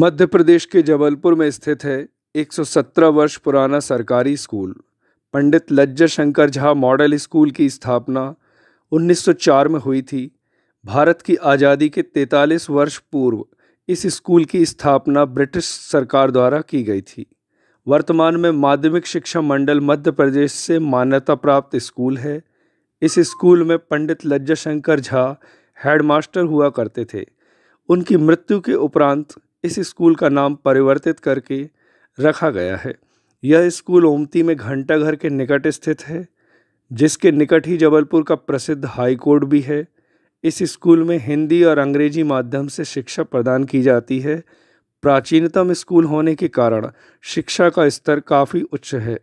मध्य प्रदेश के जबलपुर में स्थित है 117 वर्ष पुराना सरकारी स्कूल पंडित लज्जा शंकर झा मॉडल स्कूल की स्थापना 1904 में हुई थी भारत की आज़ादी के 43 वर्ष पूर्व इस स्कूल की स्थापना ब्रिटिश सरकार द्वारा की गई थी वर्तमान में माध्यमिक शिक्षा मंडल मध्य प्रदेश से मान्यता प्राप्त स्कूल है इस स्कूल में पंडित लज्जा शंकर झा हेडमास्टर हुआ करते थे उनकी मृत्यु के उपरांत इस स्कूल का नाम परिवर्तित करके रखा गया है यह स्कूल ओमती में घंटाघर के निकट स्थित है जिसके निकट ही जबलपुर का प्रसिद्ध हाई कोर्ट भी है इस स्कूल में हिंदी और अंग्रेजी माध्यम से शिक्षा प्रदान की जाती है प्राचीनतम स्कूल होने के कारण शिक्षा का स्तर काफ़ी उच्च है